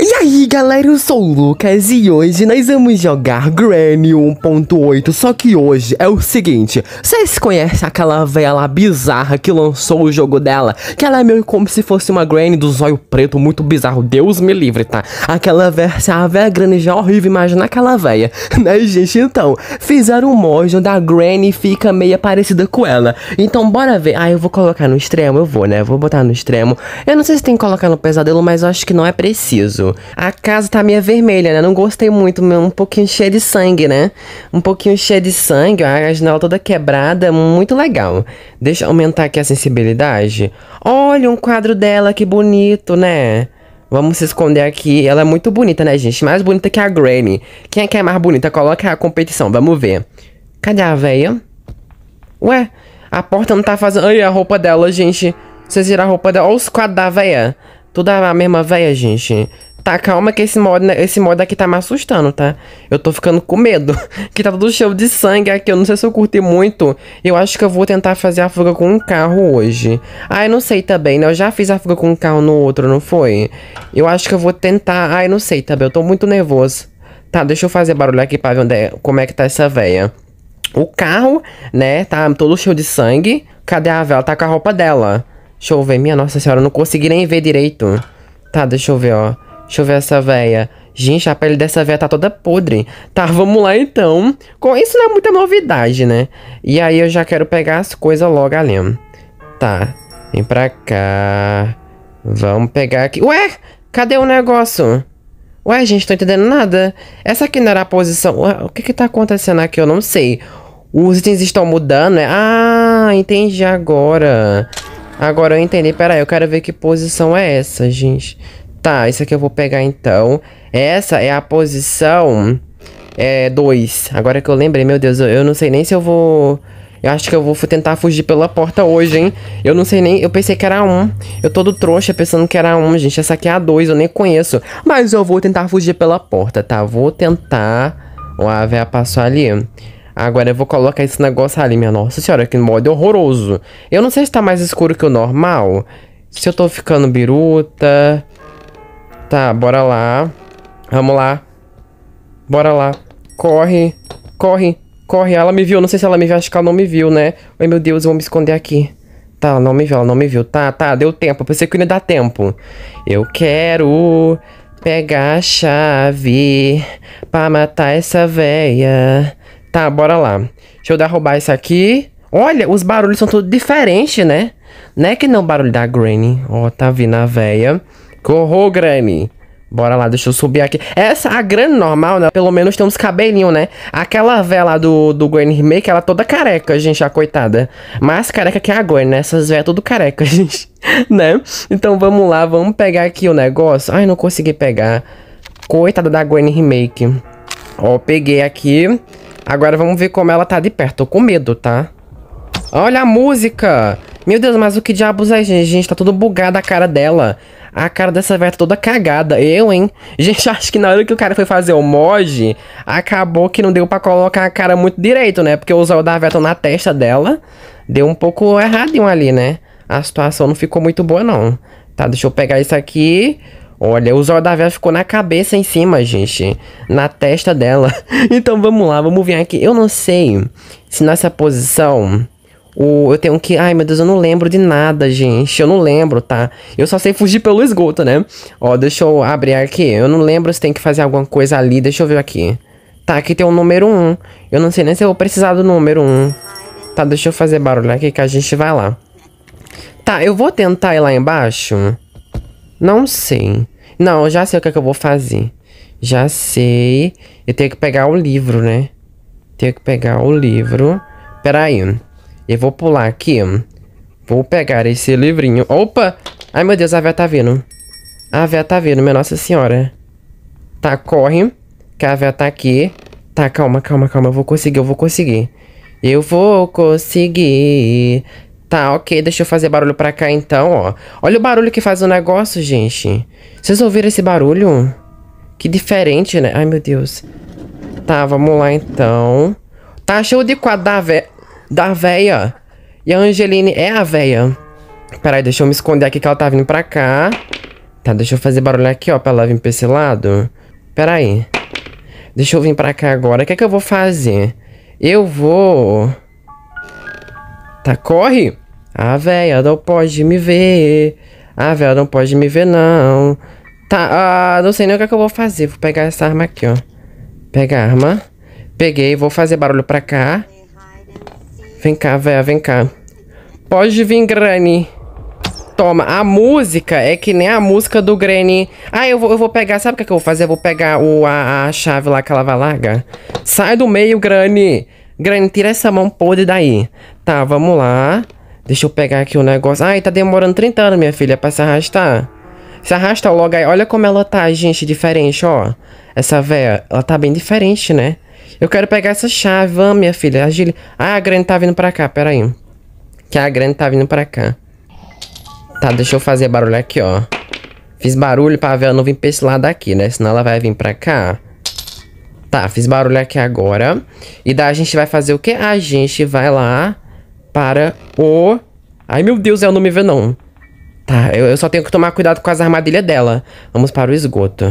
E aí galera, eu sou o Lucas e hoje nós vamos jogar Granny 1.8 Só que hoje é o seguinte, vocês conhecem aquela vela lá bizarra que lançou o jogo dela? Que ela é meio como se fosse uma Granny do zóio preto muito bizarro, Deus me livre, tá? Aquela velha, a velha Granny já é horrível, imagina aquela velha Né gente, então, fizeram um mod onde a Granny fica meio parecida com ela Então bora ver, ah eu vou colocar no extremo, eu vou né, vou botar no extremo Eu não sei se tem que colocar no pesadelo, mas eu acho que não é preciso a casa tá meio vermelha, né? Não gostei muito, um pouquinho cheia de sangue, né? Um pouquinho cheia de sangue, a janela toda quebrada, muito legal. Deixa eu aumentar aqui a sensibilidade. Olha um quadro dela, que bonito, né? Vamos se esconder aqui. Ela é muito bonita, né, gente? Mais bonita que a Granny. Quem é que é mais bonita? Coloca a competição, vamos ver. Cadê a véia? Ué, a porta não tá fazendo... Ai, a roupa dela, gente. Vocês viram a roupa dela? Olha os quadros da véia. Tudo a mesma véia, gente. Tá, calma que esse mod, esse mod aqui tá me assustando, tá? Eu tô ficando com medo. que tá todo cheio de sangue aqui. Eu não sei se eu curti muito. Eu acho que eu vou tentar fazer a fuga com um carro hoje. Ah, eu não sei também, né? Eu já fiz a fuga com um carro no outro, não foi? Eu acho que eu vou tentar... Ah, eu não sei também. Eu tô muito nervoso. Tá, deixa eu fazer barulho aqui pra ver onde é, como é que tá essa véia. O carro, né? Tá todo cheio de sangue. Cadê a vela? tá com a roupa dela. Deixa eu ver. Minha nossa senhora, eu não consegui nem ver direito. Tá, deixa eu ver, ó. Deixa eu ver essa véia. Gente, a pele dessa véia tá toda podre. Tá, vamos lá então. Com isso não é muita novidade, né? E aí eu já quero pegar as coisas logo ali. Tá, vem pra cá. Vamos pegar aqui. Ué, cadê o negócio? Ué, gente, tô entendendo nada. Essa aqui não era a posição. Ué, o que que tá acontecendo aqui? Eu não sei. Os itens estão mudando, né? Ah, entendi agora. Agora eu entendi. Pera aí, eu quero ver que posição é essa, gente. Tá, isso aqui eu vou pegar então. Essa é a posição... É, 2. Agora que eu lembrei, meu Deus, eu, eu não sei nem se eu vou... Eu acho que eu vou tentar fugir pela porta hoje, hein? Eu não sei nem... Eu pensei que era um. Eu todo trouxa pensando que era um, gente. Essa aqui é a dois, eu nem conheço. Mas eu vou tentar fugir pela porta, tá? Vou tentar... Ó, a véia passou ali. Agora eu vou colocar esse negócio ali, minha nossa senhora. Que modo horroroso. Eu não sei se tá mais escuro que o normal. Se eu tô ficando biruta... Tá, bora lá. Vamos lá. Bora lá. Corre. Corre. Corre. Ela me viu. Não sei se ela me viu. Acho que ela não me viu, né? Ai, meu Deus. Eu vou me esconder aqui. Tá, ela não me viu. Ela não me viu. Tá, tá. Deu tempo. Eu pensei que ia dar tempo. Eu quero pegar a chave pra matar essa véia. Tá, bora lá. Deixa eu derrubar isso aqui. Olha, os barulhos são tudo diferentes, né? Não é que não o barulho da Granny. Ó, oh, tá vindo a véia. Corro, Granny. Bora lá, deixa eu subir aqui. Essa, a grande normal, né? Pelo menos tem uns cabelinhos, né? Aquela vela do, do Gwen Remake, ela é toda careca, gente, a coitada. Mais careca que a Gwen, né? Essas véias é tudo careca, gente. né? Então vamos lá, vamos pegar aqui o negócio. Ai, não consegui pegar. Coitada da Gwen Remake. Ó, peguei aqui. Agora vamos ver como ela tá de perto. Tô com medo, tá? Olha a música! Meu Deus, mas o que diabos é, gente? Gente, tá tudo bugado a cara dela. A cara dessa velha tá toda cagada. Eu, hein? Gente, acho que na hora que o cara foi fazer o mod, acabou que não deu pra colocar a cara muito direito, né? Porque o zóio da velha na testa dela. Deu um pouco erradinho ali, né? A situação não ficou muito boa, não. Tá, deixa eu pegar isso aqui. Olha, o zóio da velha ficou na cabeça em cima, gente. Na testa dela. então vamos lá, vamos vir aqui. Eu não sei se nessa posição o, eu tenho que. Ai, meu Deus, eu não lembro de nada, gente. Eu não lembro, tá? Eu só sei fugir pelo esgoto, né? Ó, deixa eu abrir aqui. Eu não lembro se tem que fazer alguma coisa ali. Deixa eu ver aqui. Tá, aqui tem o número 1. Um. Eu não sei nem se eu vou precisar do número 1. Um. Tá, deixa eu fazer barulho aqui que a gente vai lá. Tá, eu vou tentar ir lá embaixo. Não sei. Não, eu já sei o que, é que eu vou fazer. Já sei. Eu tenho que pegar o livro, né? Tenho que pegar o livro. Pera aí. Eu vou pular aqui. Vou pegar esse livrinho. Opa! Ai, meu Deus, a véia tá vindo. A véia tá vindo, minha nossa senhora. Tá, corre. Que a véia tá aqui. Tá, calma, calma, calma. Eu vou conseguir, eu vou conseguir. Eu vou conseguir. Tá, ok. Deixa eu fazer barulho pra cá, então, ó. Olha o barulho que faz o negócio, gente. Vocês ouviram esse barulho? Que diferente, né? Ai, meu Deus. Tá, vamos lá, então. Tá, show de quadro da véia da véia. E a Angeline é a véia. Peraí, deixa eu me esconder aqui que ela tá vindo pra cá. Tá, deixa eu fazer barulho aqui, ó, pra ela vir pra esse lado. Peraí. Deixa eu vir pra cá agora. O que é que eu vou fazer? Eu vou... Tá, corre! A véia não pode me ver. A véia não pode me ver, não. Tá, ah, não sei nem o que, é que eu vou fazer. Vou pegar essa arma aqui, ó. Pega a arma. Peguei, vou fazer barulho pra cá. Vem cá, véia, vem cá. Pode vir, Granny. Toma, a música é que nem a música do Granny. Ah, eu vou, eu vou pegar, sabe o que, é que eu vou fazer? Eu vou pegar o, a, a chave lá que ela vai largar. Sai do meio, Granny. Granny, tira essa mão podre daí. Tá, vamos lá. Deixa eu pegar aqui o negócio. Ai, tá demorando 30 anos, minha filha, pra se arrastar. Se arrasta logo aí. Olha como ela tá, gente, diferente, ó. Essa véia, ela tá bem diferente, né? Eu quero pegar essa chave, vamos, minha filha. A Ah, a grande tá vindo pra cá, pera aí. Que a grande tá vindo pra cá. Tá, deixa eu fazer barulho aqui, ó. Fiz barulho pra ver ela não vir pra esse lado aqui, né? Senão ela vai vir pra cá. Tá, fiz barulho aqui agora. E daí a gente vai fazer o quê? A gente vai lá para o... Ai, meu Deus, ela não me vê, não. Tá, eu, eu só tenho que tomar cuidado com as armadilhas dela. Vamos para o esgoto.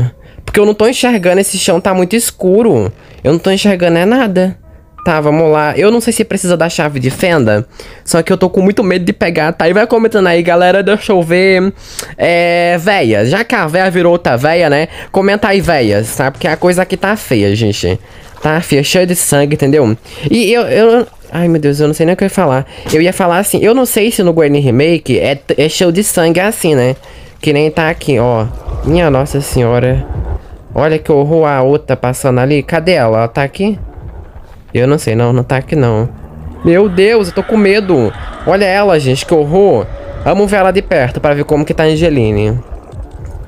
Porque eu não tô enxergando, esse chão tá muito escuro. Eu não tô enxergando é nada. Tá, vamos lá. Eu não sei se precisa da chave de fenda. Só que eu tô com muito medo de pegar, tá? E vai comentando aí, galera. Deixa eu ver. É. Véia. Já que a véia virou outra véia, né? Comenta aí, véia, tá? Porque a coisa aqui tá feia, gente. Tá feia, cheia de sangue, entendeu? E eu, eu. Ai, meu Deus, eu não sei nem o que eu ia falar. Eu ia falar assim. Eu não sei se no Gwen Remake é, é cheio de sangue assim, né? Que nem tá aqui, ó. Minha Nossa Senhora. Olha que horror a outra passando ali. Cadê ela? Ela tá aqui? Eu não sei, não. Não tá aqui, não. Meu Deus, eu tô com medo. Olha ela, gente. Que horror. Vamos ver ela de perto pra ver como que tá a Angeline.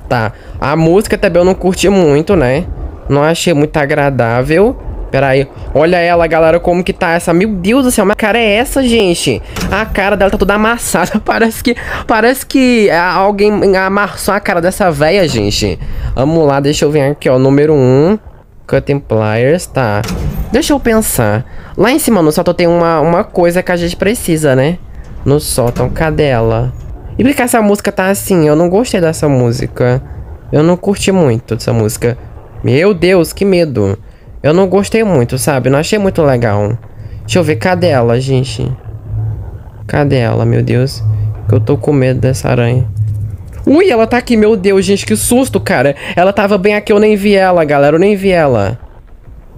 Tá. A música também eu não curti muito, né? Não achei muito agradável. Pera aí. Olha ela, galera, como que tá essa. Meu Deus do céu, mas cara é essa, gente? A cara dela tá toda amassada. Parece que parece que é, alguém amassou a cara dessa velha, gente. Vamos lá, deixa eu ver aqui, ó. Número 1. Um, Cutting Pliers, tá. Deixa eu pensar. Lá em cima no sótão tem uma, uma coisa que a gente precisa, né? No sótão, cadê ela? E por que essa música tá assim? Eu não gostei dessa música. Eu não curti muito dessa música. Meu Deus, que medo. Eu não gostei muito, sabe? Não achei muito legal. Deixa eu ver, cadê ela, gente? Cadê ela, meu Deus? Que eu tô com medo dessa aranha. Ui, ela tá aqui, meu Deus, gente, que susto, cara. Ela tava bem aqui, eu nem vi ela, galera, eu nem vi ela.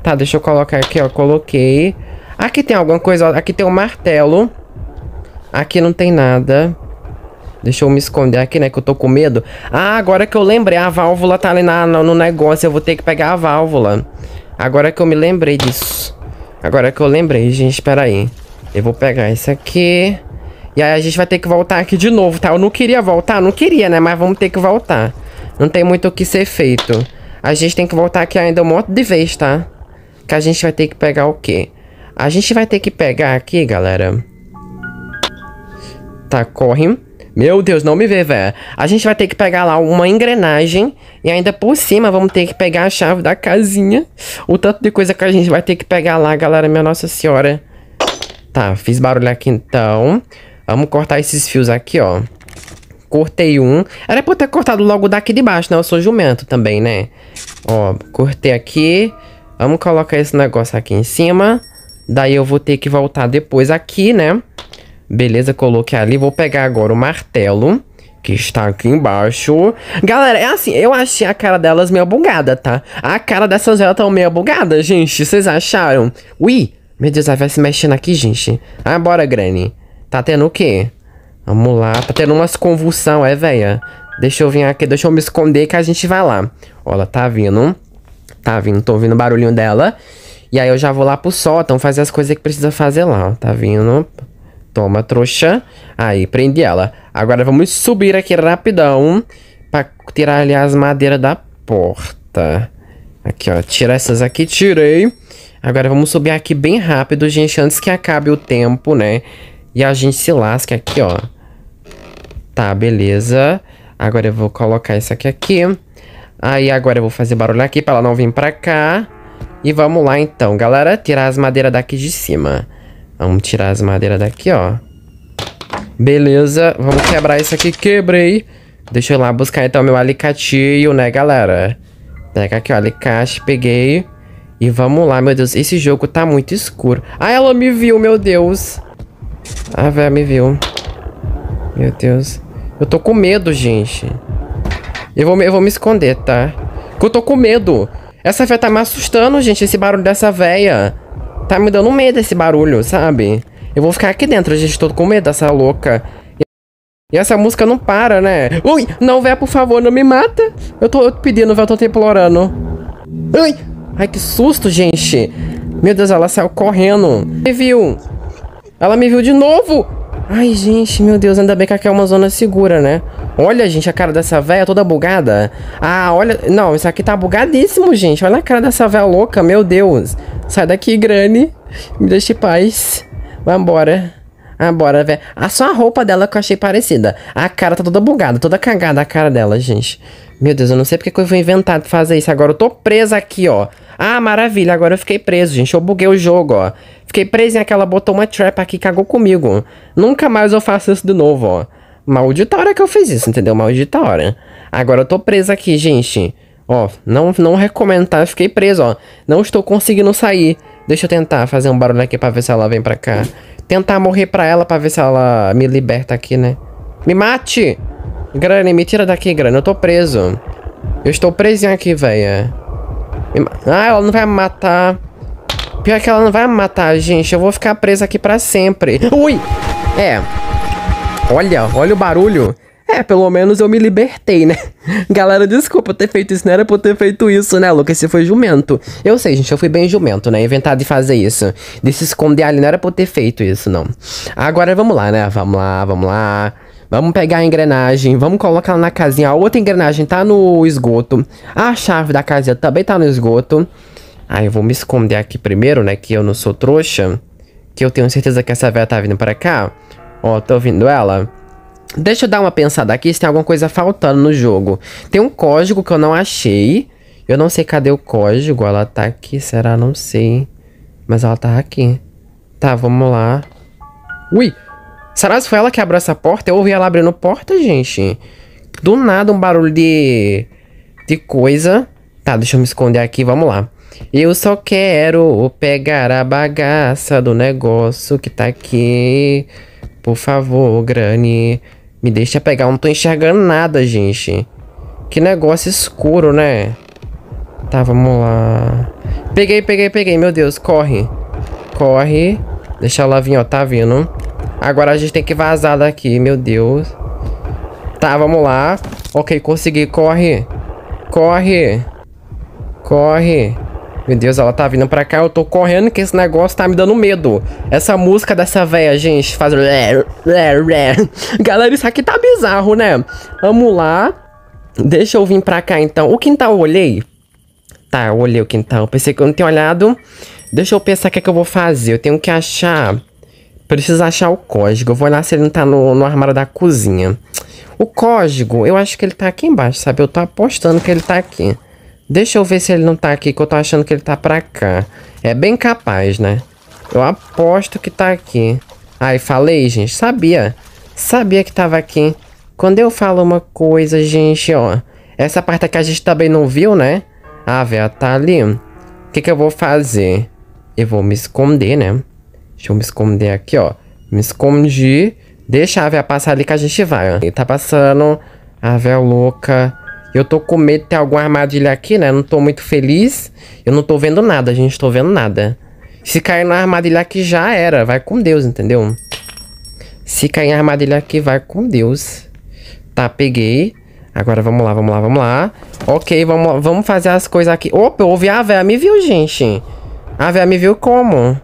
Tá, deixa eu colocar aqui, ó, coloquei. Aqui tem alguma coisa, ó, aqui tem um martelo. Aqui não tem nada. Deixa eu me esconder aqui, né, que eu tô com medo. Ah, agora que eu lembrei, a válvula tá ali na, no, no negócio, eu vou ter que pegar a válvula. Agora é que eu me lembrei disso. Agora é que eu lembrei, gente, espera aí. Eu vou pegar isso aqui. E aí a gente vai ter que voltar aqui de novo, tá? Eu não queria voltar, não queria, né? Mas vamos ter que voltar. Não tem muito o que ser feito. A gente tem que voltar aqui ainda um monte de vez, tá? Que a gente vai ter que pegar o quê? A gente vai ter que pegar aqui, galera. Tá, corre. Meu Deus, não me vê, velho. A gente vai ter que pegar lá uma engrenagem. E ainda por cima, vamos ter que pegar a chave da casinha. O tanto de coisa que a gente vai ter que pegar lá, galera. Minha Nossa Senhora. Tá, fiz barulho aqui então. Vamos cortar esses fios aqui, ó. Cortei um. Era pra ter cortado logo daqui de baixo, né? Eu sou jumento também, né? Ó, cortei aqui. Vamos colocar esse negócio aqui em cima. Daí eu vou ter que voltar depois aqui, né? Beleza, coloquei ali. Vou pegar agora o martelo que está aqui embaixo. Galera, é assim, eu achei a cara delas meio bugada, tá? A cara dessas elas tão meio bugada, gente. Vocês acharam? Ui, meu Deus, ela vai se mexendo aqui, gente. Ah, bora, Granny. Tá tendo o quê? Vamos lá, tá tendo umas convulsão, é, velha? Deixa eu vir aqui, deixa eu me esconder que a gente vai lá. Ó, ela tá vindo. Tá vindo, tô ouvindo o barulhinho dela. E aí eu já vou lá pro sótão fazer as coisas que precisa fazer lá, ó. Tá vindo. Toma, trouxa. Aí, prende ela. Agora vamos subir aqui rapidão. Pra tirar ali as madeiras da porta. Aqui, ó. Tira essas aqui. Tirei. Agora vamos subir aqui bem rápido, gente. Antes que acabe o tempo, né? E a gente se lasque aqui, ó. Tá, beleza. Agora eu vou colocar isso aqui aqui. Aí agora eu vou fazer barulho aqui pra ela não vir pra cá. E vamos lá então, galera. Tirar as madeiras daqui de cima. Vamos tirar as madeiras daqui, ó. Beleza, vamos quebrar isso aqui. Quebrei. Deixa eu lá buscar então meu alicatinho, né, galera? Pega aqui, ó, alicate, peguei. E vamos lá, meu Deus. Esse jogo tá muito escuro. Ah, ela me viu, meu Deus. A velha me viu. Meu Deus. Eu tô com medo, gente. Eu vou, eu vou me esconder, tá? Porque eu tô com medo. Essa véia tá me assustando, gente. Esse barulho dessa véia tá me dando medo esse barulho, sabe? Eu vou ficar aqui dentro, gente. Tô com medo dessa louca. E essa música não para, né? Ui, não, véi, por favor, não me mata. Eu tô, pedindo, eu tô te implorando. Ui, ai, que susto, gente. Meu Deus, ela saiu correndo. Me viu. Ela me viu de novo. Ai, gente, meu Deus, ainda bem que aqui é uma zona segura, né? Olha, gente, a cara dessa velha toda bugada. Ah, olha... Não, isso aqui tá bugadíssimo, gente. Olha a cara dessa velha louca, meu Deus. Sai daqui, Granny. Me deixe em paz. Vambora. Vambora, velha. Ah, só a roupa dela que eu achei parecida. A cara tá toda bugada, toda cagada a cara dela, gente. Meu Deus, eu não sei porque que eu vou inventar de fazer isso agora. Eu tô presa aqui, ó. Ah, maravilha, agora eu fiquei preso, gente. Eu buguei o jogo, ó. Fiquei preso em aquela, botou uma trap aqui, cagou comigo. Nunca mais eu faço isso de novo, ó. Maldita hora que eu fiz isso, entendeu? Maldita hora. Agora eu tô preso aqui, gente. Ó, não, não recomendo, tá? Eu fiquei preso, ó. Não estou conseguindo sair. Deixa eu tentar fazer um barulho aqui pra ver se ela vem pra cá. Tentar morrer pra ela pra ver se ela me liberta aqui, né? Me mate! Grana, me tira daqui, grana! Eu tô preso. Eu estou presinho aqui, velho. Ah, ela não vai me matar. Pior que ela não vai matar, gente. Eu vou ficar presa aqui pra sempre. Ui! É. Olha, olha o barulho. É, pelo menos eu me libertei, né? Galera, desculpa ter feito isso, não era por ter feito isso, né, Lucas? Você foi jumento. Eu sei, gente, eu fui bem jumento, né? Inventar de fazer isso. De se esconder ali, não era por ter feito isso, não. Agora vamos lá, né? Vamos lá, vamos lá. Vamos pegar a engrenagem, vamos colocar ela na casinha. A outra engrenagem tá no esgoto. A chave da casinha também tá no esgoto. Ah, eu vou me esconder aqui primeiro, né? Que eu não sou trouxa. Que eu tenho certeza que essa velha tá vindo pra cá. Ó, tô ouvindo ela. Deixa eu dar uma pensada aqui se tem alguma coisa faltando no jogo. Tem um código que eu não achei. Eu não sei cadê o código. Ela tá aqui, será? Não sei. Mas ela tá aqui. Tá, vamos lá. Ui! Será que foi ela que abriu essa porta? Eu ouvi ela abrindo porta, gente. Do nada um barulho de... De coisa. Tá, deixa eu me esconder aqui, vamos lá. Eu só quero pegar a bagaça do negócio que tá aqui. Por favor, Granny. Me deixa pegar, eu não tô enxergando nada, gente. Que negócio escuro, né? Tá, vamos lá. Peguei, peguei, peguei. Meu Deus, corre. Corre. Deixa ela vir, ó. Tá vindo. Agora a gente tem que vazar daqui, meu Deus. Tá, vamos lá. Ok, consegui. Corre. Corre. Corre. Meu Deus, ela tá vindo pra cá, eu tô correndo que esse negócio tá me dando medo. Essa música dessa véia, gente, faz... Galera, isso aqui tá bizarro, né? Vamos lá. Deixa eu vir pra cá, então. O quintal eu olhei? Tá, eu olhei o quintal. Pensei que eu não tinha olhado. Deixa eu pensar o que é que eu vou fazer. Eu tenho que achar... Preciso achar o código. Eu vou olhar se ele não tá no, no armário da cozinha. O código, eu acho que ele tá aqui embaixo, sabe? Eu tô apostando que ele tá aqui. Deixa eu ver se ele não tá aqui, que eu tô achando que ele tá pra cá. É bem capaz, né? Eu aposto que tá aqui. Ai, falei, gente. Sabia. Sabia que tava aqui. Quando eu falo uma coisa, gente, ó. Essa parte aqui a gente também não viu, né? Ah, velho, tá ali. O que que eu vou fazer? Eu vou me esconder, né? Deixa eu me esconder aqui, ó. Me escondi. Deixa a véia passar ali que a gente vai, ó. Ele tá passando. A véia louca. Eu tô com medo de ter alguma armadilha aqui, né? Eu não tô muito feliz. Eu não tô vendo nada, gente. Tô vendo nada. Se cair na armadilha aqui, já era. Vai com Deus, entendeu? Se cair na armadilha aqui, vai com Deus. Tá, peguei. Agora vamos lá, vamos lá, vamos lá. Ok, vamos, vamos fazer as coisas aqui. Opa, eu ouvi a véia me viu, gente. A véia me viu como?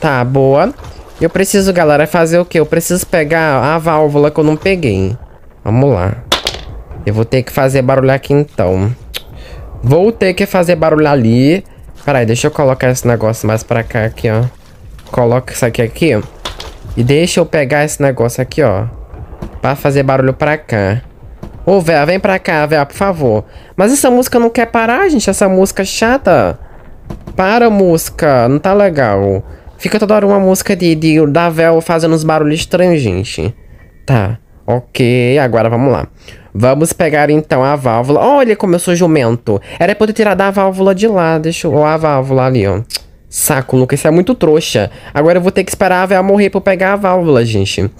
Tá, boa. Eu preciso, galera, fazer o quê? Eu preciso pegar a válvula que eu não peguei. Vamos lá. Eu vou ter que fazer barulho aqui então. Vou ter que fazer barulho ali. Peraí, deixa eu colocar esse negócio mais pra cá aqui, ó. Coloca isso aqui aqui, E deixa eu pegar esse negócio aqui, ó. Pra fazer barulho pra cá. Ô, véia, vem pra cá, véia, por favor. Mas essa música não quer parar, gente. Essa música é chata. Para, música. Não tá legal. Fica toda hora uma música de, de da véia fazendo uns barulhos estranhos, gente. Tá. Ok, agora vamos lá. Vamos pegar então a válvula. Olha como eu sou jumento. Era pra eu ter tirado a válvula de lá. Deixa eu... A válvula ali, ó. Saco, Lucas. Isso é muito trouxa. Agora eu vou ter que esperar a véia morrer pra eu pegar a válvula, gente.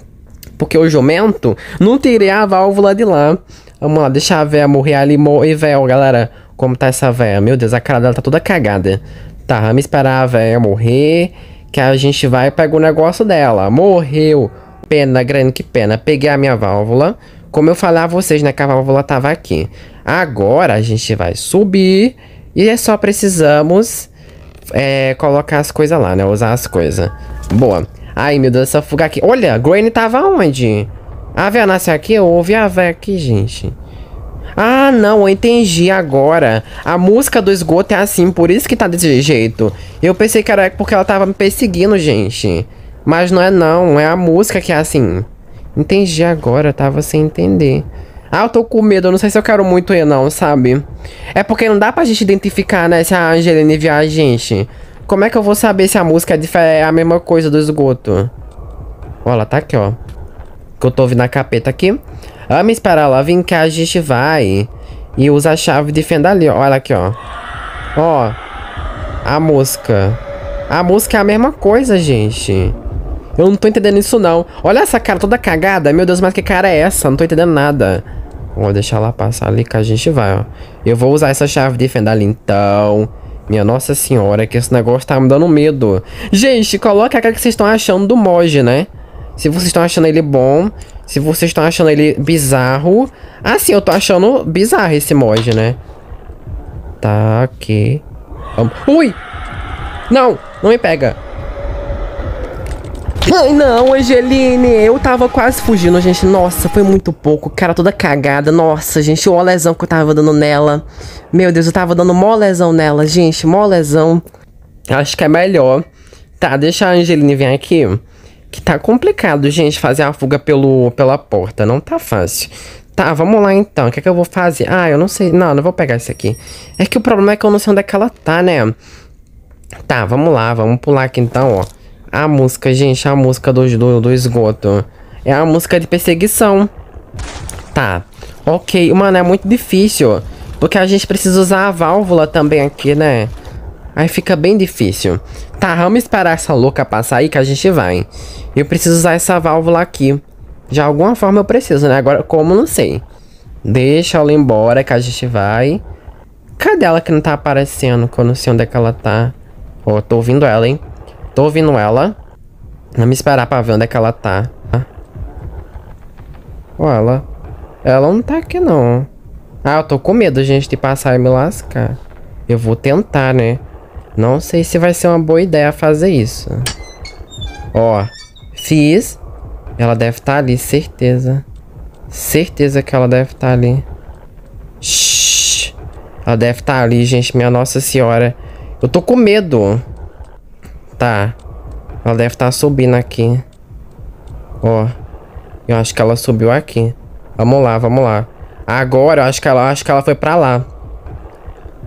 Porque o jumento não tirei a válvula de lá. Vamos lá, deixa a véia morrer ali. E véia, galera. Como tá essa véia? Meu Deus, a cara dela tá toda cagada. Tá, vamos esperar a véia morrer. Que a gente vai pegar o negócio dela. Morreu. Pena, grande, que pena. Peguei a minha válvula. Como eu falei a vocês, né? Que a válvula tava aqui. Agora a gente vai subir. E é só precisamos é, colocar as coisas lá, né? Usar as coisas. Boa. Ai, meu Deus, essa fuga aqui. Olha, Granny tava onde? A véia nasceu aqui? Eu ouvi a véia aqui, gente. Ah, não, eu entendi agora. A música do esgoto é assim, por isso que tá desse jeito. Eu pensei que era porque ela tava me perseguindo, gente. Mas não é não, é a música que é assim. Entendi agora, tava tá? sem entender. Ah, eu tô com medo, eu não sei se eu quero muito ir não, sabe? É porque não dá pra gente identificar, né, se a Angelina enviar a gente. Como é que eu vou saber se a música é, é a mesma coisa do esgoto? Ó, ela tá aqui, ó. Que eu tô ouvindo a capeta aqui. Ame esperar lá, vem cá, a gente vai. E usa a chave de fenda ali, ó. Olha aqui, ó. Ó. A música. A música é a mesma coisa, gente. Eu não tô entendendo isso, não. Olha essa cara toda cagada. Meu Deus, mas que cara é essa? Não tô entendendo nada. Vou deixar ela passar ali que a gente vai, ó. Eu vou usar essa chave de fenda ali, então... Minha nossa senhora, que esse negócio tá me dando medo. Gente, coloca a cara que vocês estão achando do mod, né? Se vocês estão achando ele bom, se vocês estão achando ele bizarro... Ah, sim, eu tô achando bizarro esse mod, né? Tá, ok. Ui! Não, não me pega. Ai, não, Angeline, eu tava quase fugindo, gente. Nossa, foi muito pouco. Cara, toda cagada. Nossa, gente, o lesão que eu tava dando nela. Meu Deus, eu tava dando mó lesão nela, gente, mó lesão. Acho que é melhor. Tá, deixa a Angeline vir aqui. Que tá complicado, gente, fazer a fuga pelo, pela porta. Não tá fácil. Tá, vamos lá então. O que é que eu vou fazer? Ah, eu não sei. Não, não vou pegar isso aqui. É que o problema é que eu não sei onde é que ela tá, né? Tá, vamos lá. Vamos pular aqui então, ó. A música, gente, a música do, do, do esgoto. É a música de perseguição. Tá. Ok. Mano, é muito difícil. Porque a gente precisa usar a válvula também aqui, né? Aí fica bem difícil. Tá, vamos esperar essa louca passar aí que a gente vai. Eu preciso usar essa válvula aqui. De alguma forma eu preciso, né? Agora, como, não sei. Deixa ela embora que a gente vai. Cadê ela que não tá aparecendo? Que eu não sei onde é que ela tá. Ó, oh, tô ouvindo ela, hein? Tô ouvindo ela. Vamos esperar pra ver onde é que ela tá. Olha, ela... Ela não tá aqui, não. Ah, eu tô com medo, gente, de passar e me lascar. Eu vou tentar, né? Não sei se vai ser uma boa ideia fazer isso. Ó, fiz. Ela deve estar tá ali, certeza. Certeza que ela deve estar tá ali. Shhh. Ela deve estar tá ali, gente. Minha nossa senhora. Eu tô com medo. Tá. Ela deve estar tá subindo aqui. Ó. Eu acho que ela subiu aqui. Vamos lá, vamos lá. Agora, eu acho que ela, acho que ela foi pra lá.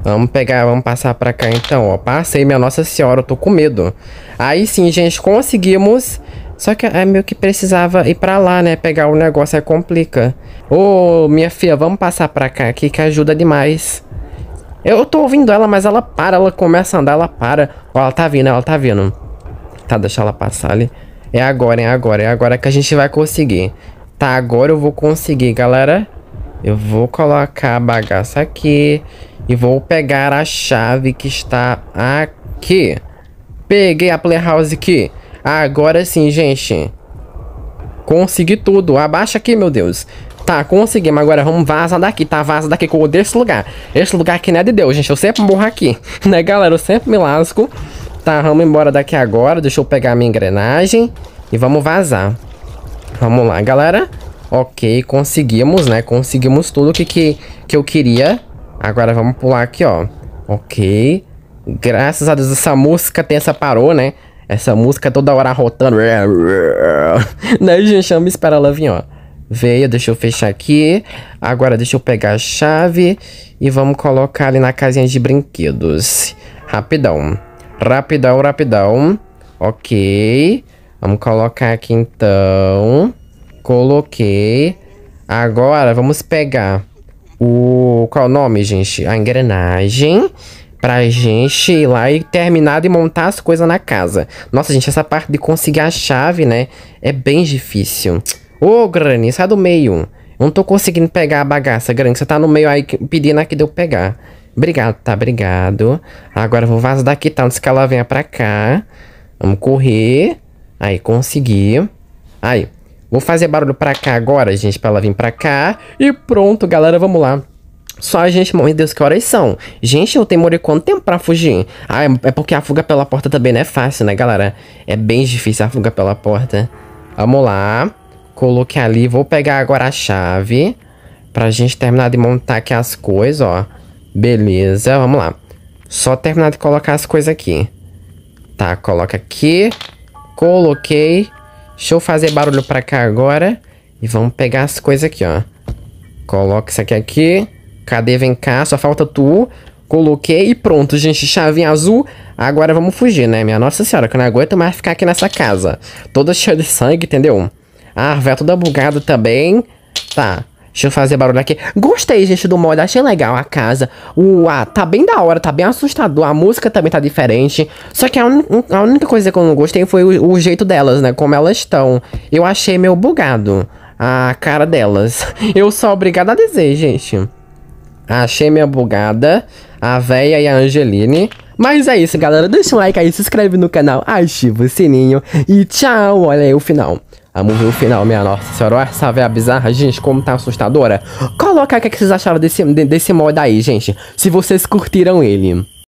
Vamos pegar, vamos passar pra cá então, ó. Passei, minha Nossa Senhora, eu tô com medo. Aí sim, gente, conseguimos. Só que é meio que precisava ir pra lá, né? Pegar o negócio, aí é complica. Ô, oh, minha filha, vamos passar pra cá aqui que ajuda demais. Eu tô ouvindo ela, mas ela para, ela começa a andar, ela para. Ó, ela tá vindo, ela tá vindo. Tá, deixa ela passar ali. É agora, é agora, é agora que a gente vai conseguir. Tá, agora eu vou conseguir, galera. Eu vou colocar a bagaça aqui. E vou pegar a chave que está aqui. Peguei a Playhouse aqui. Agora sim, gente. Consegui tudo. Abaixa aqui, meu Deus. Tá, conseguimos. Agora vamos vazar daqui, tá? Vaza daqui com o desse esse lugar. Esse lugar aqui não é de Deus, gente. Eu sempre morro aqui, né, galera? Eu sempre me lasco. Tá, vamos embora daqui agora. Deixa eu pegar minha engrenagem e vamos vazar. Vamos lá, galera. Ok, conseguimos, né? Conseguimos tudo que, que, que eu queria. Agora vamos pular aqui, ó. Ok. Graças a Deus essa música tensa parou, né? Essa música toda hora rotando. né, gente? Chama Espera vir, ó veio. Deixa eu fechar aqui. Agora deixa eu pegar a chave e vamos colocar ali na casinha de brinquedos. Rapidão. Rapidão, rapidão. Ok. Vamos colocar aqui então. Coloquei. Agora vamos pegar o... Qual é o nome, gente? A engrenagem pra gente ir lá e terminar de montar as coisas na casa. Nossa, gente, essa parte de conseguir a chave, né, é bem difícil. Ô, Granny, sai do meio. Eu não tô conseguindo pegar a bagaça, Granny. Você tá no meio aí pedindo aqui de eu pegar. Obrigado, tá? Obrigado. Agora eu vou vazar daqui, tá? Antes que ela venha pra cá. Vamos correr. Aí, consegui. Aí. Vou fazer barulho pra cá agora, gente, pra ela vir pra cá. E pronto, galera, vamos lá. Só a gente, meu Deus, que horas são? Gente, eu demorei quanto tempo pra fugir? Ah, é, é porque a fuga pela porta também não é fácil, né, galera? É bem difícil a fuga pela porta. Vamos lá. Coloquei ali, vou pegar agora a chave pra gente terminar de montar aqui as coisas, ó. Beleza, vamos lá. Só terminar de colocar as coisas aqui. Tá, coloca aqui. Coloquei. Deixa eu fazer barulho pra cá agora. E vamos pegar as coisas aqui, ó. Coloca isso aqui aqui. Cadê? Vem cá, só falta tu. Coloquei e pronto, gente. Chavinha azul. Agora vamos fugir, né? Minha nossa senhora, que eu não aguento mais ficar aqui nessa casa. Toda cheia de sangue, entendeu? A ah, árvore é toda bugada também. Tá. Deixa eu fazer barulho aqui. Gostei, gente, do mod. Achei legal a casa. O, tá bem da hora, tá bem assustador. A música também tá diferente. Só que a, a única coisa que eu não gostei foi o, o jeito delas, né? Como elas estão. Eu achei meio bugado a cara delas. Eu sou obrigada a dizer, gente. Achei meio bugada. A véia e a Angeline. Mas é isso, galera. Deixa um like aí, se inscreve no canal, ativa o sininho. E tchau, olha aí o final. Vamos ah, ver o final, minha nossa senhora. Olha essa véia bizarra, gente, como tá assustadora. Coloca o que, é que vocês acharam desse, desse mod aí, gente. Se vocês curtiram ele.